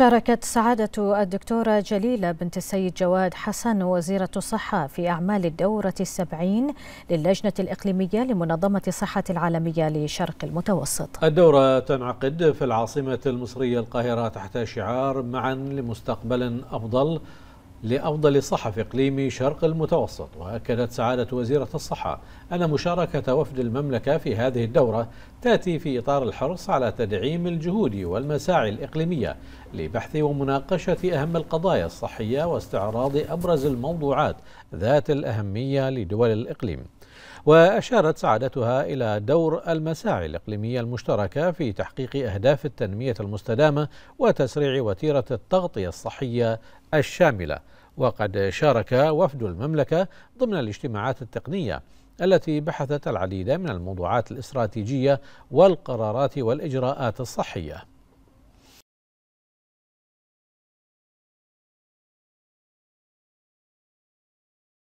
شاركت سعادة الدكتورة جليلة بنت السيد جواد حسن وزيرة الصحة في أعمال الدورة السبعين للجنة الإقليمية لمنظمة الصحة العالمية لشرق المتوسط الدورة تنعقد في العاصمة المصرية القاهرة تحت شعار معا لمستقبل أفضل لأفضل صحف إقليمي شرق المتوسط وأكدت سعادة وزيرة الصحة أن مشاركة وفد المملكة في هذه الدورة تأتي في إطار الحرص على تدعيم الجهود والمساعي الإقليمية لبحث ومناقشة أهم القضايا الصحية واستعراض أبرز الموضوعات ذات الأهمية لدول الإقليم وأشارت سعادتها إلى دور المساعي الإقليمية المشتركة في تحقيق أهداف التنمية المستدامة وتسريع وتيرة التغطية الصحية الشاملة وقد شارك وفد المملكة ضمن الاجتماعات التقنية التي بحثت العديد من الموضوعات الاستراتيجية والقرارات والإجراءات الصحية